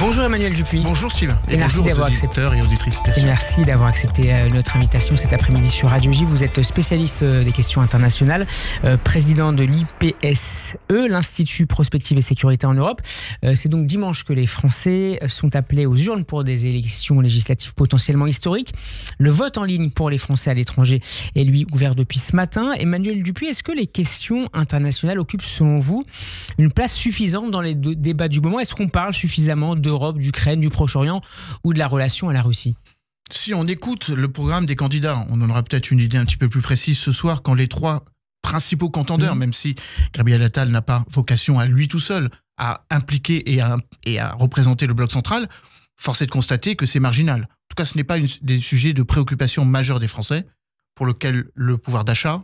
Bonjour Emmanuel Dupuis. Bonjour Steve. Et, merci d'avoir accepté. Et, merci d'avoir accepté euh, notre invitation cet après-midi sur Radio J. Vous êtes spécialiste euh, des questions internationales, euh, président de l'IPSE, l'Institut Prospective et Sécurité en Europe. C'est donc dimanche que les Français sont appelés aux urnes pour des élections législatives potentiellement historiques. Le vote en ligne pour les Français à l'étranger est lui ouvert depuis ce matin. Emmanuel Dupuis, est-ce que les questions internationales occupent selon vous une place suffisante dans les débats du moment Est-ce qu'on parle suffisamment de d'Europe, d'Ukraine, du Proche-Orient ou de la relation à la Russie Si on écoute le programme des candidats, on en aura peut-être une idée un petit peu plus précise ce soir quand les trois principaux contendeurs, mhm. même si Gabriel Attal n'a pas vocation à lui tout seul à impliquer et à, et à représenter le bloc central, force est de constater que c'est marginal. En tout cas, ce n'est pas une, des sujets de préoccupation majeure des Français, pour lequel le pouvoir d'achat,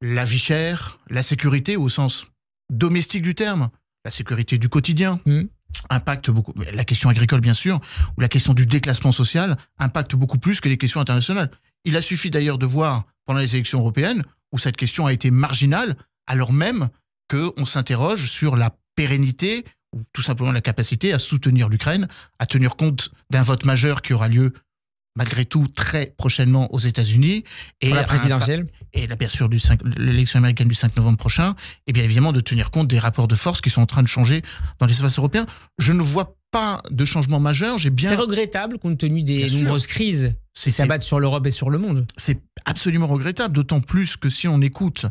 la vie chère, la sécurité au sens domestique du terme, la sécurité du quotidien, mhm impacte beaucoup, la question agricole bien sûr, ou la question du déclassement social impacte beaucoup plus que les questions internationales. Il a suffi d'ailleurs de voir pendant les élections européennes où cette question a été marginale, alors même qu'on s'interroge sur la pérennité ou tout simplement la capacité à soutenir l'Ukraine, à tenir compte d'un vote majeur qui aura lieu malgré tout très prochainement aux États-Unis. Et Pour la présidentielle Et bien sûr, l'élection américaine du 5 novembre prochain. Et bien évidemment, de tenir compte des rapports de force qui sont en train de changer dans l'espace européen. Je ne vois pas de changement majeur. J'ai bien. C'est regrettable compte tenu des nombreuses crises qui s'abattent sur l'Europe et sur le monde. C'est absolument regrettable, d'autant plus que si on écoute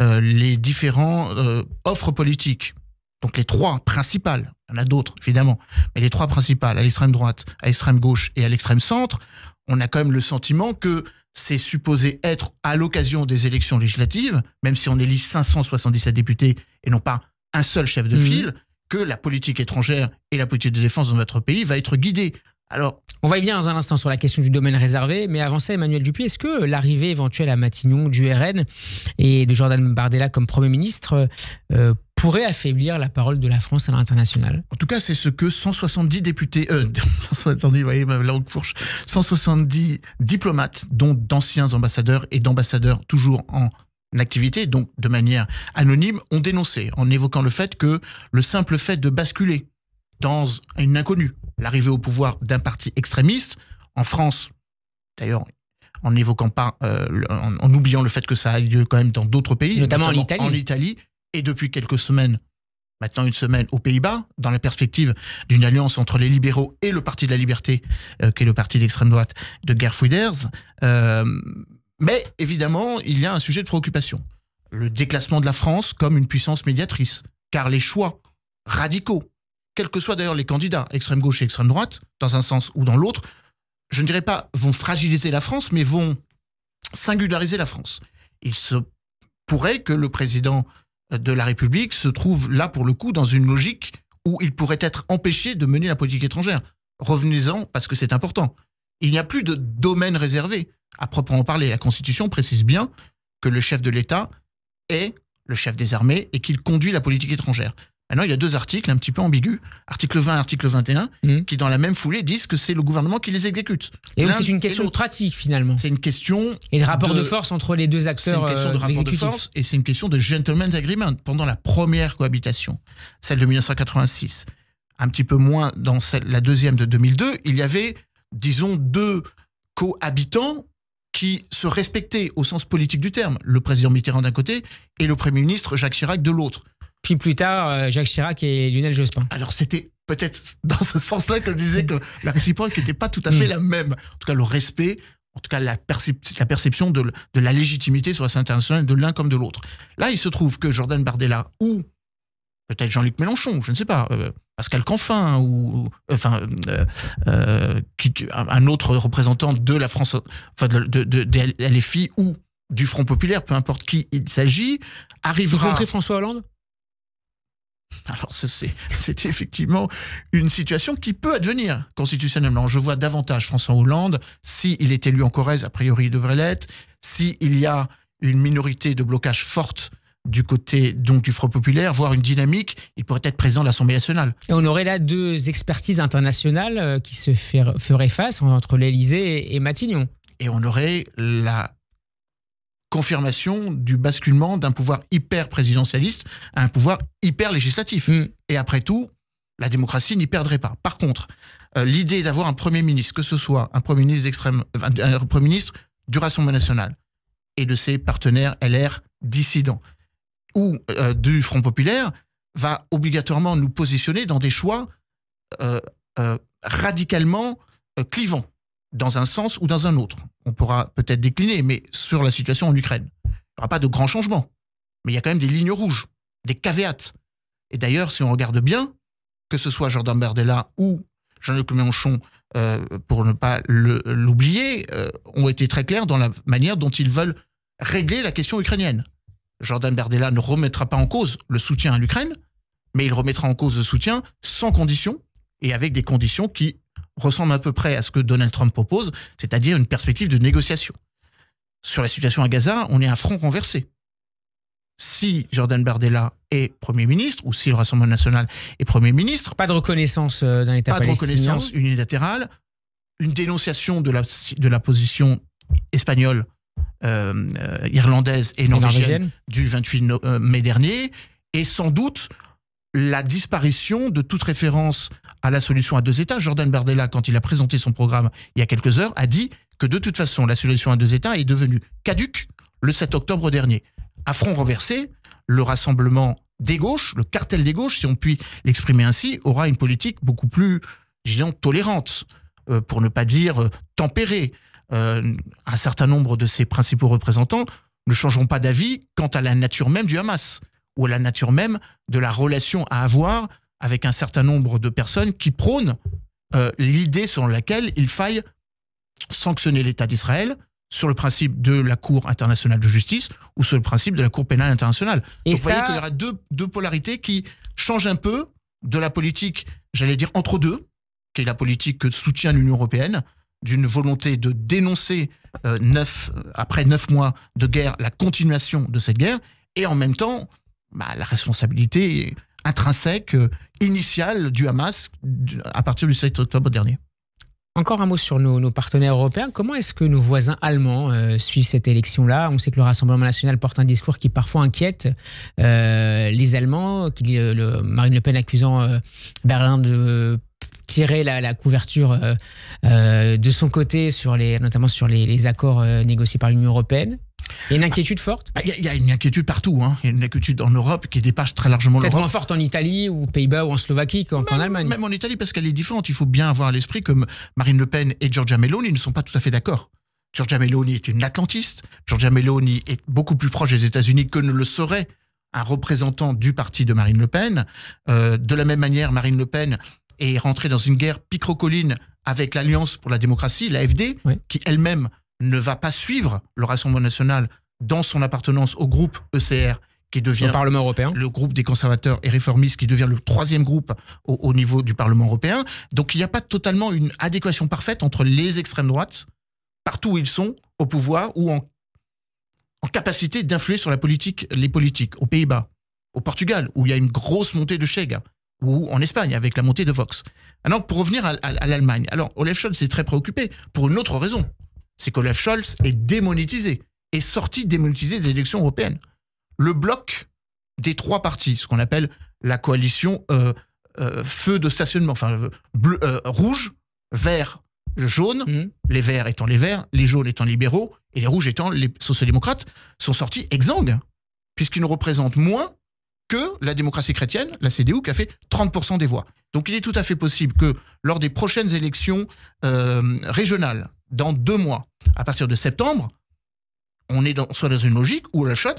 euh, les différentes euh, offres politiques, donc les trois principales, il y en a d'autres évidemment, mais les trois principales, à l'extrême droite, à l'extrême gauche et à l'extrême centre, on a quand même le sentiment que c'est supposé être à l'occasion des élections législatives, même si on élit 577 députés et non pas un seul chef de mhm. file, que la politique étrangère et la politique de défense dans notre pays va être guidée. Alors, on va y venir dans un instant sur la question du domaine réservé, mais avant ça, Emmanuel Dupuis, est-ce que l'arrivée éventuelle à Matignon du RN et de Jordan Bardella comme Premier ministre euh, pourrait affaiblir la parole de la France à l'international. En tout cas, c'est ce que 170 députés, euh, 170, diplomates, dont d'anciens ambassadeurs et d'ambassadeurs toujours en activité, donc de manière anonyme, ont dénoncé en évoquant le fait que le simple fait de basculer dans une inconnue, l'arrivée au pouvoir d'un parti extrémiste, en France, d'ailleurs, en évoquant pas, euh, en, oubliant le fait que ça a lieu quand même dans d'autres pays, notamment, en Italie, et depuis quelques semaines, maintenant une semaine aux Pays-Bas, dans la perspective d'une alliance entre les libéraux et le Parti de la Liberté, euh, qui est le parti d'extrême droite de guerre Euh, mais évidemment, il y a un sujet de préoccupation. Le déclassement de la France comme une puissance médiatrice. Car les choix radicaux, quels que soient d'ailleurs les candidats, extrême gauche et extrême droite, dans un sens ou dans l'autre, je ne dirais pas vont fragiliser la France, mais vont singulariser la France. Il se pourrait que le président de la République se trouve là, pour le coup, dans une logique où il pourrait être empêché de mener la politique étrangère. Revenez-en, parce que c'est important. Il n'y a plus de domaine réservé, à proprement parler. La Constitution précise bien que le chef de l'État est le chef des armées et qu'il conduit la politique étrangère. Maintenant, ah il y a deux articles un petit peu ambigus, article 20 article 21, hmm. qui dans la même foulée disent que c'est le gouvernement qui les exécute. Et c'est une question pratique finalement. C'est une question... Et le rapport de, force entre les deux acteurs. C'est une question de, euh, rapport de force et c'est une question de gentleman's agreement pendant la première cohabitation, celle de 1986. Un petit peu moins dans la deuxième de 2002, il y avait, disons, deux cohabitants qui se respectaient au sens politique du terme, le président Mitterrand d'un côté et le Premier ministre Jacques Chirac de l'autre plus tard euh, Jacques Chirac et Lionel Jospin. Alors c'était peut-être dans ce sens-là que je disais que la réciproque n'était pas tout à fait hmm. la même. En tout cas, le respect, en tout cas la, perception de, la légitimité sur la scène internationale de l'un comme de l'autre. Là, il se trouve que Jordan Bardella ou peut-être Jean-Luc Mélenchon, je ne sais pas, euh, Pascal Canfin ou, enfin euh, un autre représentant de la France, enfin de, de, LFI ou du Front populaire, peu importe qui il s'agit, arrivera. Y François Hollande alors c'est effectivement une situation qui peut advenir constitutionnellement. Je vois davantage François Hollande, s'il est élu en Corrèze, a priori il devrait l'être, s'il y a une minorité de blocage forte du côté donc du Front populaire, voire une dynamique, il pourrait être présent à l'Assemblée nationale. Et on aurait là deux expertises internationales euh, qui se feraient face entre l'Élysée et Matignon. Et on aurait la confirmation du basculement d'un pouvoir hyper présidentialiste à un pouvoir hyper législatif. Mm. Et après tout, la démocratie n'y perdrait pas. Par contre, euh, l'idée d'avoir un premier ministre, que ce soit un premier ministre d'extrême, premier ministre du Rassemblement national et de ses partenaires LR dissidents ou euh, du Front populaire, va obligatoirement nous positionner dans des choix euh, radicalement clivants dans un sens ou dans un autre. On pourra peut-être décliner, mais sur la situation en Ukraine, il n'y aura pas de grands changements. Mais il y a quand même des lignes rouges, des caveats. Et d'ailleurs, si on regarde bien, que ce soit Jordan Berdella ou Jean-Luc Mélenchon, euh, pour ne pas l'oublier, euh, ont été très clairs dans la manière dont ils veulent régler la question ukrainienne. Jordan Berdella ne remettra pas en cause le soutien à l'Ukraine, mais il remettra en cause le soutien sans condition et avec des conditions qui ressemblent à peu près à ce que Donald Trump propose, c'est-à-dire une perspective de négociation. Sur la situation à Gaza, on est un front renversé. Si Jordan Bardella est Premier ministre, ou si le Rassemblement national est Premier ministre... Pas de reconnaissance euh, d'un État Pas de reconnaissance unilatérale, une dénonciation de la, position espagnole, euh, euh, irlandaise et norvégienne, du 28 mai dernier, et sans doute la disparition de toute référence à la solution à deux États. Jordan Bardella, quand il a présenté son programme il y a quelques heures, a dit que de toute façon, la solution à deux États est devenue caduque le 7 octobre dernier. À front renversé, le rassemblement des gauches, le cartel des gauches, si on peut l'exprimer ainsi, aura une politique beaucoup plus, disons, tolérante, euh, pour ne pas dire euh, tempérée. Euh, un certain nombre de ses principaux représentants ne changeront pas d'avis quant à la nature même du Hamas ou à la nature même de la relation à avoir avec un certain nombre de personnes qui prônent euh, l'idée selon laquelle il faille sanctionner l'État d'Israël sur le principe de la Cour internationale de justice ou sur le principe de la Cour pénale internationale. Donc, vous voyez qu'il y aura deux, polarités qui changent un peu de la politique, j'allais dire, entre deux, qui est la politique que soutient l'Union européenne, d'une volonté de dénoncer, euh, euh, après neuf mois de guerre, la continuation de cette guerre, et en même temps, bah, la responsabilité intrinsèque, euh, initiale du Hamas à partir du 7 octobre dernier. Encore un mot sur nos, partenaires européens. Comment est-ce que nos voisins allemands euh, suivent cette élection-là On sait que le Rassemblement national porte un discours qui parfois inquiète euh, les Allemands, qui, le Marine Le Pen accusant Berlin de tirer la, couverture de son côté, sur les, notamment sur les, les accords négociés par l'Union européenne. Il y a une inquiétude forte ah, Il y, a une inquiétude partout. Hein. Il y a une inquiétude en Europe qui dépasse très largement l'Europe. Peut-être moins forte en Italie, ou aux Pays-Bas, ou en Slovaquie qu'en Allemagne. Même en Italie, parce qu'elle est différente. Il faut bien avoir à l'esprit que Marine Le Pen et Giorgia Meloni ne sont pas tout à fait d'accord. Giorgia Meloni est une atlantiste. Giorgia Meloni est beaucoup plus proche des États-Unis que ne le serait un représentant du parti de Marine Le Pen. Euh, de la même manière, Marine Le Pen est rentrée dans une guerre picrocolline avec l'Alliance pour la démocratie, l'AFD, qui elle-même ne va pas suivre le Rassemblement national dans son appartenance au groupe ECR qui devient le Parlement européen, le groupe des conservateurs et réformistes qui devient le troisième groupe au, niveau du Parlement européen. Donc il n'y a pas totalement une adéquation parfaite entre les extrêmes droites partout où ils sont au pouvoir ou en, capacité d'influer sur la politique, les politiques aux Pays-Bas, au Portugal où il y a une grosse montée de Chega ou en Espagne avec la montée de Vox. Alors pour revenir à l'Allemagne, alors Olaf Scholz est très préoccupé pour une autre raison c'est qu'Olaf Scholz est démonétisé, est sorti démonétisé des élections européennes. Le bloc des trois partis, ce qu'on appelle la coalition euh, euh, feu de stationnement, enfin bleu, euh, rouge, vert, jaune, mhm. les verts étant les verts, les jaunes étant libéraux et les rouges étant les sociodémocrates, sont sortis exsangues, puisqu'ils ne représentent moins que la démocratie chrétienne, la CDU, qui a fait 30% des voix. Donc il est tout à fait possible que lors des prochaines élections régionales dans deux mois. À partir de septembre, on est soit dans une logique où la la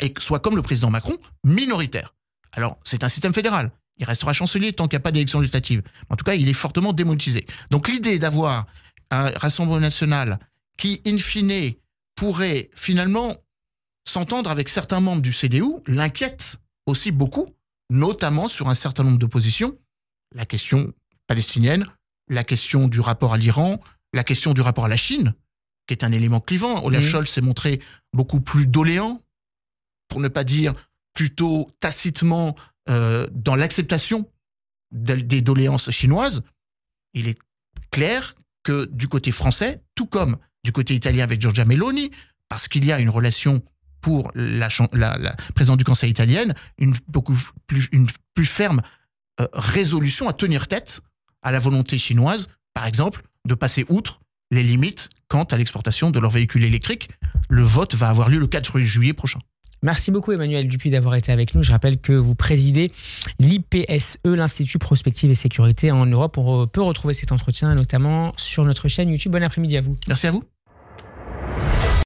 est soit comme le président Macron, minoritaire. Alors, c'est un système fédéral. Il restera chancelier tant qu'il n'y a pas d'élection législative. En tout cas, il est fortement démonétisé. Donc, l'idée d'avoir un Rassemblement national qui, in fine, pourrait finalement s'entendre avec certains membres du CDU l'inquiète aussi beaucoup, notamment sur un certain nombre de positions. La question palestinienne, la question du rapport à l'Iran, la question du rapport à la Chine, qui est un élément clivant. Olaf Scholz s'est montré beaucoup plus doléant, pour ne pas dire plutôt tacitement euh, dans l'acceptation des doléances chinoises. Il est clair que du côté français, tout comme du côté italien avec Giorgia Meloni, parce qu'il y a une relation pour la, la, présidente du Conseil italien, une beaucoup plus, ferme euh, résolution à tenir tête à la volonté chinoise, par exemple, de passer outre les limites quant à l'exportation de leurs véhicules électriques. Le vote va avoir lieu le 4 juillet prochain. Merci beaucoup Emmanuel Dupuis d'avoir été avec nous. Je rappelle que vous présidez l'IPSE, l'Institut Prospective et Sécurité en Europe. On peut retrouver cet entretien notamment sur notre chaîne YouTube. Bon après-midi à vous. Merci à vous.